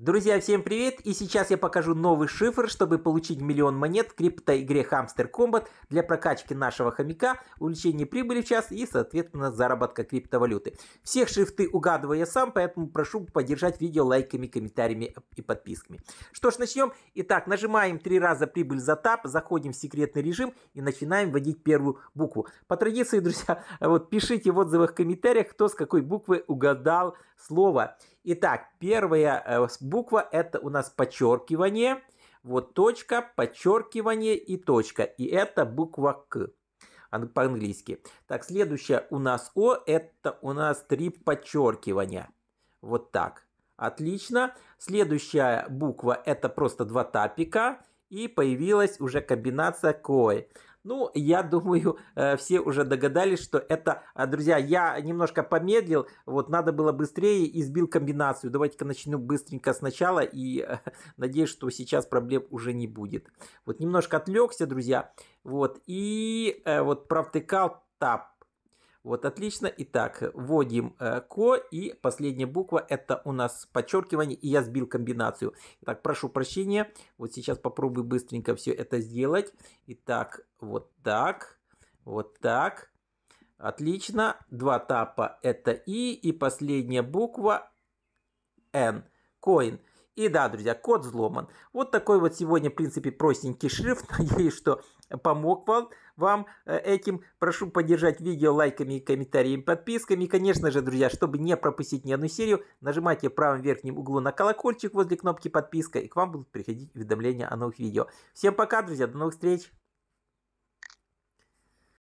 Друзья, всем привет! И сейчас я покажу новый шифр, чтобы получить миллион монет в криптоигре Hamster Combat для прокачки нашего хомяка, увеличения прибыли в час и, соответственно, заработка криптовалюты. Все шифты угадываю я сам, поэтому прошу поддержать видео лайками, комментариями и подписками. Что ж, начнем. Итак, нажимаем три раза прибыль за тап, заходим в секретный режим и начинаем вводить первую букву. По традиции, друзья, вот пишите в отзывах, в комментариях, кто с какой буквы угадал слово. Итак, первая э, буква это у нас подчеркивание, вот точка, подчеркивание и точка. И это буква К по-английски. Так, следующее у нас О, это у нас три подчеркивания. Вот так. Отлично. Следующая буква это просто два тапика и появилась уже комбинация кой. Ну, я думаю, э, все уже догадались, что это... Э, друзья, я немножко помедлил, вот надо было быстрее и сбил комбинацию. Давайте-ка начну быстренько сначала и э, надеюсь, что сейчас проблем уже не будет. Вот немножко отвлекся, друзья. Вот, и вот провтыкал тап вот, отлично. Итак, вводим э, ко, и последняя буква, это у нас подчеркивание, и я сбил комбинацию. Так прошу прощения, вот сейчас попробую быстренько все это сделать. Итак, вот так, вот так. Отлично. Два тапа это и, и последняя буква N, coin. И да, друзья, код взломан. Вот такой вот сегодня, в принципе, простенький шрифт. Надеюсь, что помог вам, вам э, этим. Прошу поддержать видео лайками, комментариями, подписками. И, конечно же, друзья, чтобы не пропустить ни одну серию, нажимайте в правом верхнем углу на колокольчик возле кнопки подписка, и к вам будут приходить уведомления о новых видео. Всем пока, друзья, до новых встреч!